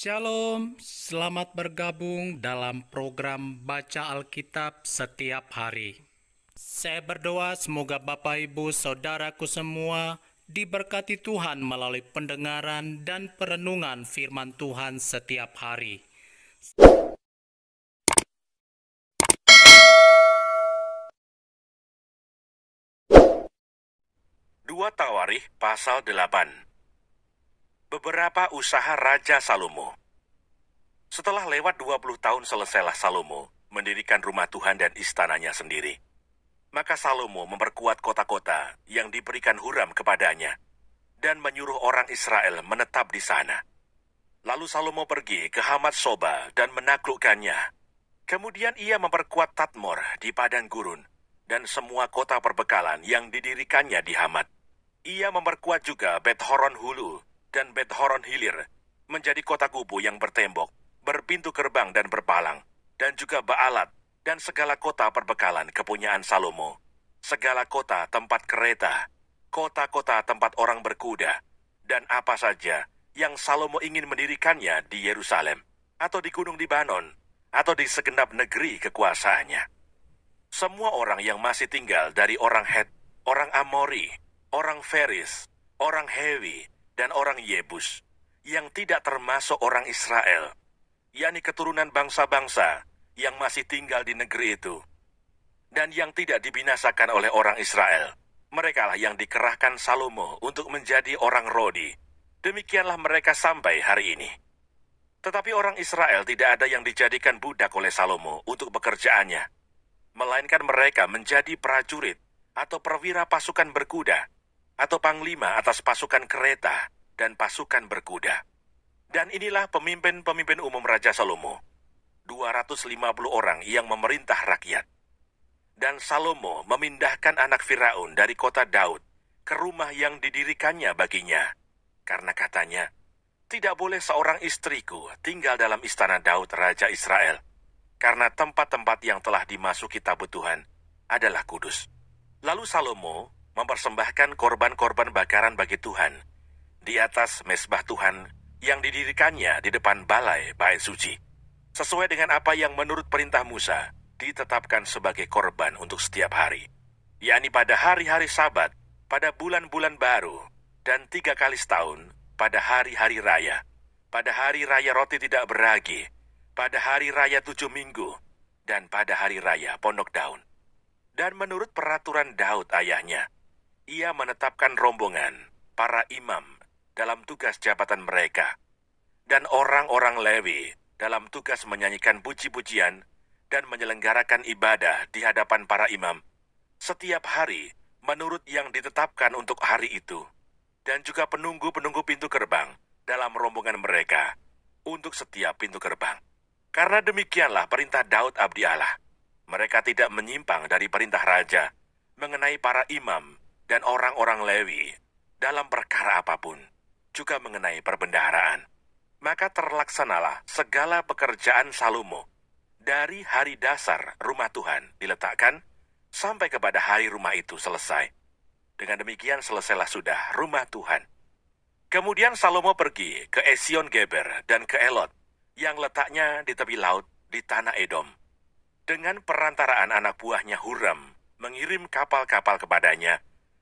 Shalom, selamat bergabung dalam program Baca Alkitab setiap hari. Saya berdoa semoga Bapak, Ibu, saudaraku semua diberkati Tuhan melalui pendengaran dan perenungan firman Tuhan setiap hari. Dua Tawarikh pasal 8 Beberapa usaha Raja Salomo Setelah lewat 20 tahun selesailah Salomo mendirikan rumah Tuhan dan istananya sendiri. Maka Salomo memperkuat kota-kota yang diberikan Huram kepadanya dan menyuruh orang Israel menetap di sana. Lalu Salomo pergi ke Hamad Soba dan menaklukkannya. Kemudian ia memperkuat Tatmor di padang gurun dan semua kota perbekalan yang didirikannya di Hamad. Ia memperkuat juga Bet Hulu dan Beth Horon Hilir menjadi kota kubu yang bertembok, berpintu gerbang dan berpalang, dan juga Baalat dan segala kota perbekalan kepunyaan Salomo, segala kota tempat kereta, kota-kota tempat orang berkuda, dan apa saja yang Salomo ingin mendirikannya di Yerusalem, atau di Gunung Libanon, atau di segenap negeri kekuasaannya. Semua orang yang masih tinggal dari orang Het, orang Amori, orang Feris, orang Hewi, dan orang Yebus, yang tidak termasuk orang Israel, yakni keturunan bangsa-bangsa yang masih tinggal di negeri itu, dan yang tidak dibinasakan oleh orang Israel. Merekalah yang dikerahkan Salomo untuk menjadi orang Rodi. Demikianlah mereka sampai hari ini. Tetapi orang Israel tidak ada yang dijadikan budak oleh Salomo untuk pekerjaannya, melainkan mereka menjadi prajurit atau perwira pasukan berkuda atau panglima atas pasukan kereta dan pasukan berkuda. Dan inilah pemimpin-pemimpin umum Raja Salomo, 250 orang yang memerintah rakyat. Dan Salomo memindahkan anak Firaun dari kota Daud ke rumah yang didirikannya baginya. Karena katanya, tidak boleh seorang istriku tinggal dalam istana Daud Raja Israel, karena tempat-tempat yang telah dimasuki tabut Tuhan adalah kudus. Lalu Salomo mempersembahkan korban-korban bakaran bagi Tuhan di atas mesbah Tuhan yang didirikannya di depan balai bait suci. Sesuai dengan apa yang menurut perintah Musa ditetapkan sebagai korban untuk setiap hari, yakni pada hari-hari sabat, pada bulan-bulan baru, dan tiga kali setahun pada hari-hari raya, pada hari raya roti tidak beragi, pada hari raya tujuh minggu, dan pada hari raya pondok daun. Dan menurut peraturan Daud ayahnya, ia menetapkan rombongan, para imam, dalam tugas jabatan mereka, dan orang-orang Lewi dalam tugas menyanyikan puji-pujian dan menyelenggarakan ibadah di hadapan para imam setiap hari menurut yang ditetapkan untuk hari itu, dan juga penunggu-penunggu pintu gerbang dalam rombongan mereka untuk setiap pintu gerbang. Karena demikianlah perintah Daud Abdi Allah. Mereka tidak menyimpang dari perintah raja mengenai para imam dan orang-orang Lewi dalam perkara apapun, juga mengenai perbendaharaan. Maka terlaksanalah segala pekerjaan Salomo dari hari dasar rumah Tuhan diletakkan sampai kepada hari rumah itu selesai. Dengan demikian selesailah sudah rumah Tuhan. Kemudian Salomo pergi ke Esion Geber dan ke Elot, yang letaknya di tepi laut di tanah Edom. Dengan perantaraan anak buahnya Huram mengirim kapal-kapal kepadanya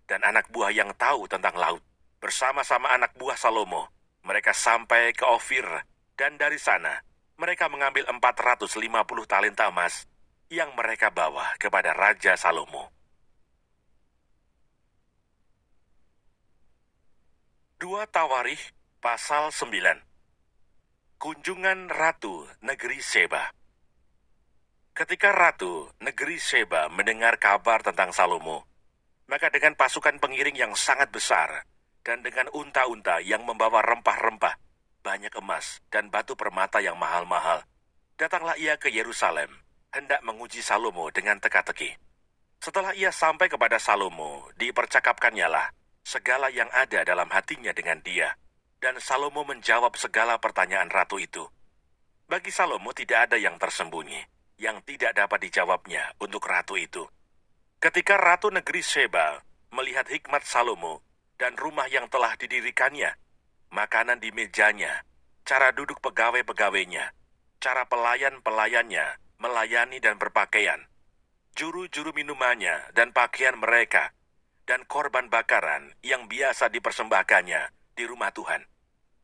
dan anak buah yang tahu tentang laut. Bersama-sama anak buah Salomo, mereka sampai ke Ofir, dan dari sana mereka mengambil 450 talenta emas yang mereka bawa kepada Raja Salomo. Dua Tawarih pasal 9 Kunjungan Ratu Negeri Seba Ketika Ratu Negeri Seba mendengar kabar tentang Salomo, maka dengan pasukan pengiring yang sangat besar dan dengan unta-unta yang membawa rempah-rempah, banyak emas dan batu permata yang mahal-mahal, datanglah ia ke Yerusalem, hendak menguji Salomo dengan teka-teki. Setelah ia sampai kepada Salomo, dipercakapkannya lah segala yang ada dalam hatinya dengan dia. Dan Salomo menjawab segala pertanyaan ratu itu. Bagi Salomo tidak ada yang tersembunyi, yang tidak dapat dijawabnya untuk ratu itu. Ketika Ratu Negeri Sheba melihat hikmat Salomo dan rumah yang telah didirikannya, makanan di mejanya, cara duduk pegawai-pegawainya, cara pelayan-pelayannya melayani dan berpakaian, juru-juru minumannya dan pakaian mereka, dan korban bakaran yang biasa dipersembahkannya di rumah Tuhan.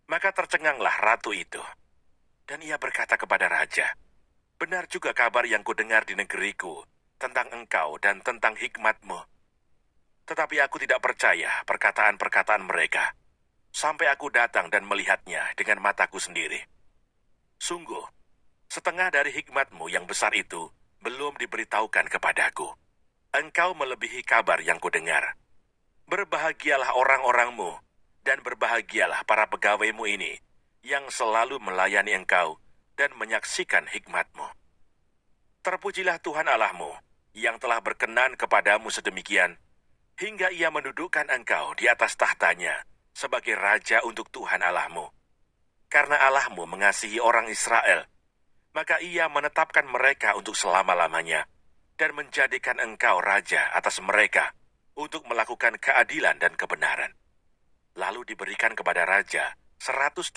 Maka tercenganglah ratu itu. Dan ia berkata kepada raja, Benar juga kabar yang kudengar di negeriku tentang engkau dan tentang hikmatmu. Tetapi aku tidak percaya perkataan-perkataan mereka, sampai aku datang dan melihatnya dengan mataku sendiri. Sungguh, setengah dari hikmatmu yang besar itu belum diberitahukan kepadaku. Engkau melebihi kabar yang kudengar. Berbahagialah orang-orangmu, dan berbahagialah para pegawaimu ini, yang selalu melayani engkau dan menyaksikan hikmatmu. Terpujilah Tuhan Allahmu, yang telah berkenan kepadamu sedemikian, hingga ia mendudukkan engkau di atas tahtanya sebagai raja untuk Tuhan Allahmu. Karena Allahmu mengasihi orang Israel, maka ia menetapkan mereka untuk selama-lamanya, dan menjadikan engkau raja atas mereka untuk melakukan keadilan dan kebenaran. Lalu diberikan kepada raja 120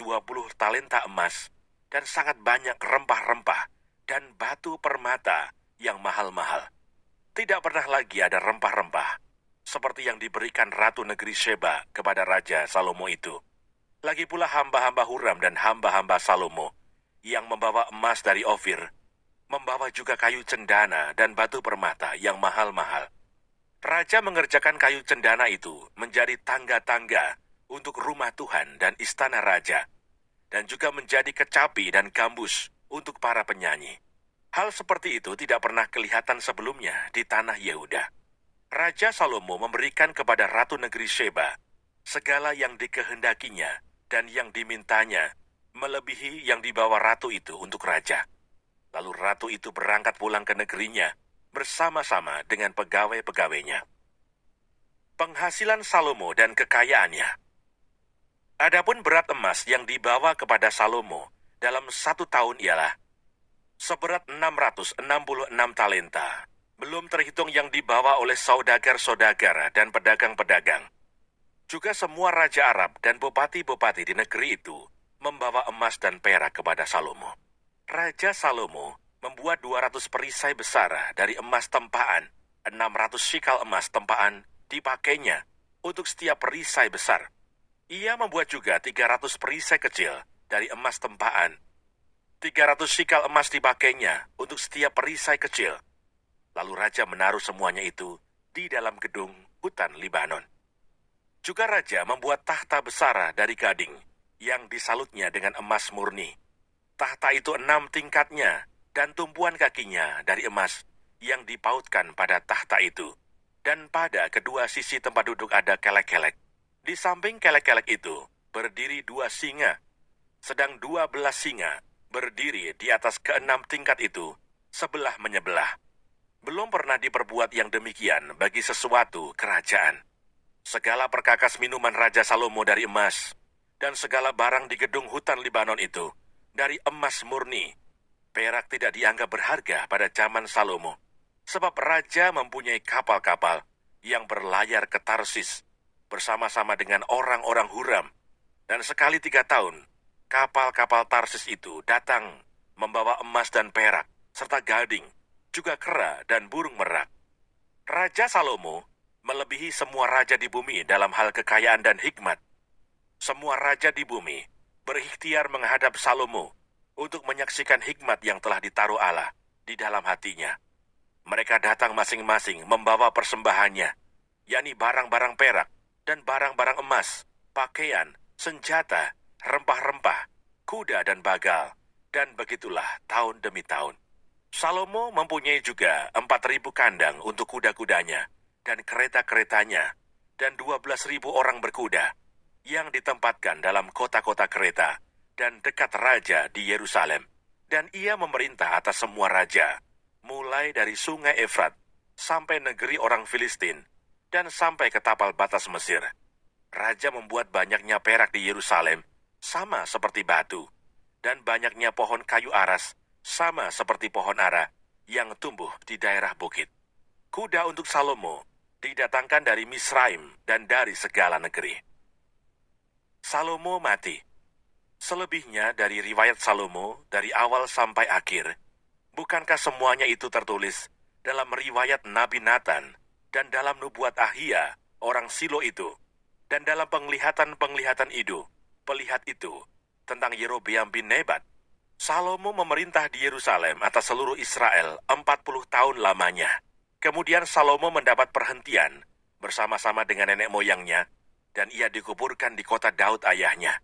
talenta emas dan sangat banyak rempah-rempah dan batu permata yang mahal-mahal. Tidak pernah lagi ada rempah-rempah, seperti yang diberikan Ratu Negeri Sheba kepada Raja Salomo itu. Lagi pula hamba-hamba Huram dan hamba-hamba Salomo yang membawa emas dari Ofir, membawa juga kayu cendana dan batu permata yang mahal-mahal. Raja mengerjakan kayu cendana itu menjadi tangga-tangga untuk rumah Tuhan dan istana raja, dan juga menjadi kecapi dan gambus untuk para penyanyi. Hal seperti itu tidak pernah kelihatan sebelumnya di tanah Yehuda. Raja Salomo memberikan kepada Ratu Negeri Sheba segala yang dikehendakinya dan yang dimintanya, melebihi yang dibawa ratu itu untuk raja. Lalu ratu itu berangkat pulang ke negerinya bersama-sama dengan pegawai-pegawainya. Penghasilan Salomo dan kekayaannya. Adapun berat emas yang dibawa kepada Salomo dalam satu tahun ialah seberat 666 talenta. Belum terhitung yang dibawa oleh saudagar saudagar dan pedagang-pedagang. Juga semua raja Arab dan bupati-bupati di negeri itu membawa emas dan perak kepada Salomo. Raja Salomo membuat 200 perisai besar dari emas tempaan, 600 sikal emas tempaan dipakainya untuk setiap perisai besar. Ia membuat juga 300 perisai kecil dari emas tempaan. 300 sikal emas dipakainya untuk setiap perisai kecil. Lalu raja menaruh semuanya itu di dalam gedung hutan Libanon. Juga raja membuat tahta besar dari gading yang disalutnya dengan emas murni. Tahta itu enam tingkatnya dan tumpuan kakinya dari emas yang dipautkan pada tahta itu. Dan pada kedua sisi tempat duduk ada kelek-kelek. Di samping kelek-kelek itu berdiri dua singa sedang dua belas singa berdiri di atas keenam tingkat itu, sebelah menyebelah. Belum pernah diperbuat yang demikian bagi sesuatu kerajaan. Segala perkakas minuman Raja Salomo dari emas, dan segala barang di gedung hutan Libanon itu, dari emas murni. Perak tidak dianggap berharga pada zaman Salomo, sebab Raja mempunyai kapal-kapal yang berlayar ke Tarsis bersama-sama dengan orang-orang Huram. Dan sekali tiga tahun, Kapal-kapal Tarsis itu datang membawa emas dan perak, serta gading, juga kera dan burung merak. Raja Salomo melebihi semua raja di bumi dalam hal kekayaan dan hikmat. Semua raja di bumi berikhtiar menghadap Salomo untuk menyaksikan hikmat yang telah ditaruh Allah di dalam hatinya. Mereka datang masing-masing membawa persembahannya, yakni barang-barang perak dan barang-barang emas, pakaian, senjata, rempah-rempah, kuda dan bagal, dan begitulah tahun demi tahun. Salomo mempunyai juga empat ribu kandang untuk kuda-kudanya dan kereta-keretanya dan dua belas ribu orang berkuda yang ditempatkan dalam kota-kota kereta dan dekat raja di Yerusalem. Dan ia memerintah atas semua raja, mulai dari sungai Efrat sampai negeri orang Filistin dan sampai ke tapal batas Mesir. Raja membuat banyaknya perak di Yerusalem sama seperti batu, dan banyaknya pohon kayu aras, sama seperti pohon ara, yang tumbuh di daerah bukit. Kuda untuk Salomo didatangkan dari Misraim dan dari segala negeri. Salomo mati. Selebihnya dari riwayat Salomo dari awal sampai akhir, bukankah semuanya itu tertulis dalam riwayat Nabi Nathan dan dalam nubuat Ahia, orang Silo itu, dan dalam penglihatan-penglihatan Ido, pelihat itu tentang Yerobeam bin Nebat. Salomo memerintah di Yerusalem atas seluruh Israel 40 tahun lamanya. Kemudian Salomo mendapat perhentian bersama-sama dengan nenek moyangnya dan ia dikuburkan di kota Daud ayahnya.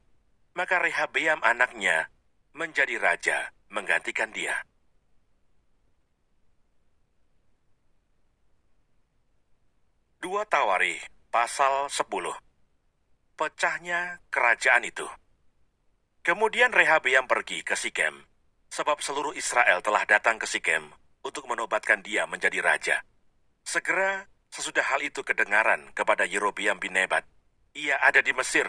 Maka Rehabeam anaknya menjadi raja menggantikan dia. Dua Tawari, pasal 10 pecahnya kerajaan itu. Kemudian Rehabeam pergi ke Sikem, sebab seluruh Israel telah datang ke Sikem untuk menobatkan dia menjadi raja. Segera sesudah hal itu kedengaran kepada Yerobeam bin Nebat, ia ada di Mesir,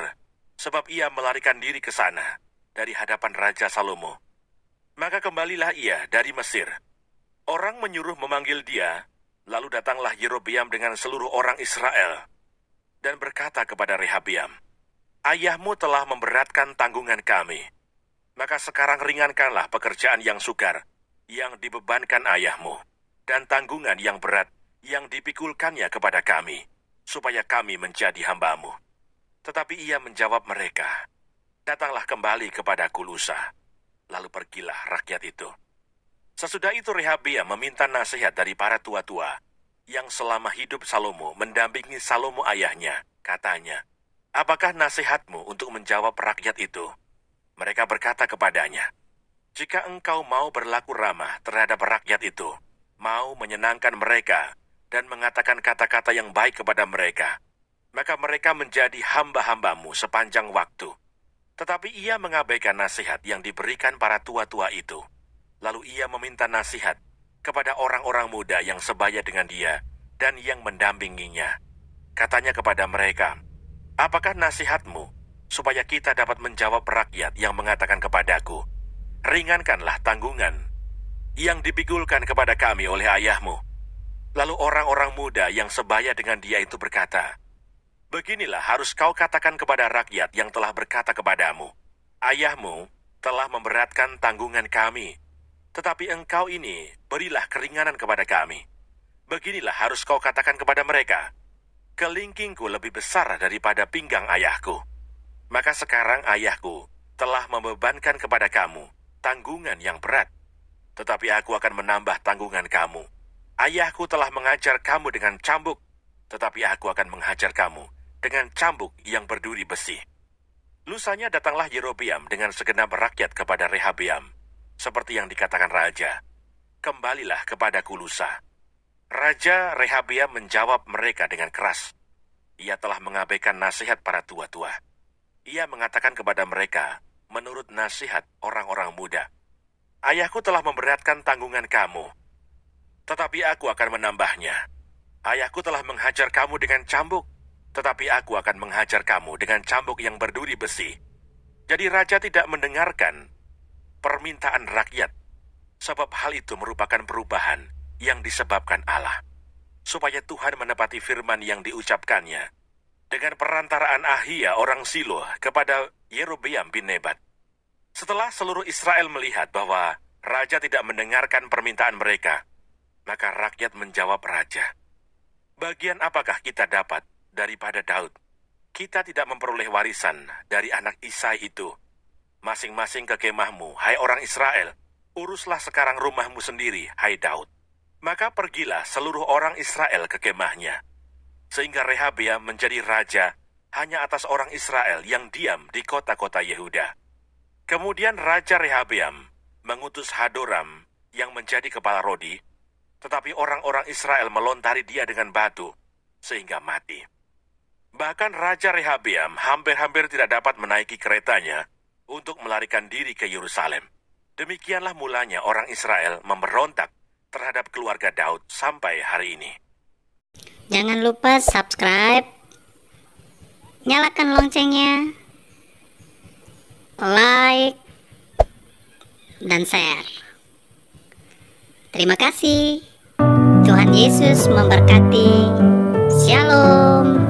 sebab ia melarikan diri ke sana dari hadapan Raja Salomo. Maka kembalilah ia dari Mesir. Orang menyuruh memanggil dia, lalu datanglah Yerobeam dengan seluruh orang Israel dan berkata kepada Rehabeam, ayahmu telah memberatkan tanggungan kami. Maka sekarang ringankanlah pekerjaan yang sukar, yang dibebankan ayahmu, dan tanggungan yang berat yang dipikulkannya kepada kami, supaya kami menjadi hambamu. Tetapi ia menjawab mereka, Datanglah kembali kepada Kulusa, Lalu pergilah rakyat itu. Sesudah itu Rehabia meminta nasihat dari para tua-tua yang selama hidup Salomo mendampingi Salomo ayahnya. Katanya, Apakah nasihatmu untuk menjawab rakyat itu? Mereka berkata kepadanya, "Jika engkau mau berlaku ramah terhadap rakyat itu, mau menyenangkan mereka dan mengatakan kata-kata yang baik kepada mereka, maka mereka menjadi hamba-hambamu sepanjang waktu." Tetapi ia mengabaikan nasihat yang diberikan para tua-tua itu. Lalu ia meminta nasihat kepada orang-orang muda yang sebaya dengan dia dan yang mendampinginya. Katanya kepada mereka, Apakah nasihatmu supaya kita dapat menjawab rakyat yang mengatakan kepadaku, ringankanlah tanggungan yang dipikulkan kepada kami oleh ayahmu. Lalu orang-orang muda yang sebaya dengan dia itu berkata, Beginilah harus kau katakan kepada rakyat yang telah berkata kepadamu, Ayahmu telah memberatkan tanggungan kami, tetapi engkau ini berilah keringanan kepada kami. Beginilah harus kau katakan kepada mereka, kelingkingku lebih besar daripada pinggang ayahku. Maka sekarang ayahku telah membebankan kepada kamu tanggungan yang berat. Tetapi aku akan menambah tanggungan kamu. Ayahku telah mengajar kamu dengan cambuk, tetapi aku akan menghajar kamu dengan cambuk yang berduri besi. Lusanya datanglah Yerobiam dengan segenap rakyat kepada Rehabiam, seperti yang dikatakan raja. Kembalilah kepadaku Lusa, Raja Rehabia menjawab mereka dengan keras. Ia telah mengabaikan nasihat para tua-tua. Ia mengatakan kepada mereka, menurut nasihat orang-orang muda, Ayahku telah memberatkan tanggungan kamu, tetapi aku akan menambahnya. Ayahku telah menghajar kamu dengan cambuk, tetapi aku akan menghajar kamu dengan cambuk yang berduri besi. Jadi raja tidak mendengarkan permintaan rakyat, sebab hal itu merupakan perubahan yang disebabkan Allah. Supaya Tuhan menepati firman yang diucapkannya dengan perantaraan Ahia orang Silo kepada Yerobeam bin Nebat. Setelah seluruh Israel melihat bahwa raja tidak mendengarkan permintaan mereka, maka rakyat menjawab raja, "Bagian apakah kita dapat daripada Daud? Kita tidak memperoleh warisan dari anak Isai itu." masing-masing ke kemahmu, hai orang Israel. Uruslah sekarang rumahmu sendiri, hai Daud. Maka pergilah seluruh orang Israel ke kemahnya. Sehingga Rehabeam menjadi raja hanya atas orang Israel yang diam di kota-kota Yehuda. Kemudian Raja Rehabeam mengutus Hadoram yang menjadi kepala Rodi, tetapi orang-orang Israel melontari dia dengan batu, sehingga mati. Bahkan Raja Rehabeam hampir-hampir tidak dapat menaiki keretanya untuk melarikan diri ke Yerusalem. Demikianlah mulanya orang Israel memberontak terhadap keluarga Daud sampai hari ini. Jangan lupa subscribe, nyalakan loncengnya, like, dan share. Terima kasih. Tuhan Yesus memberkati. Shalom.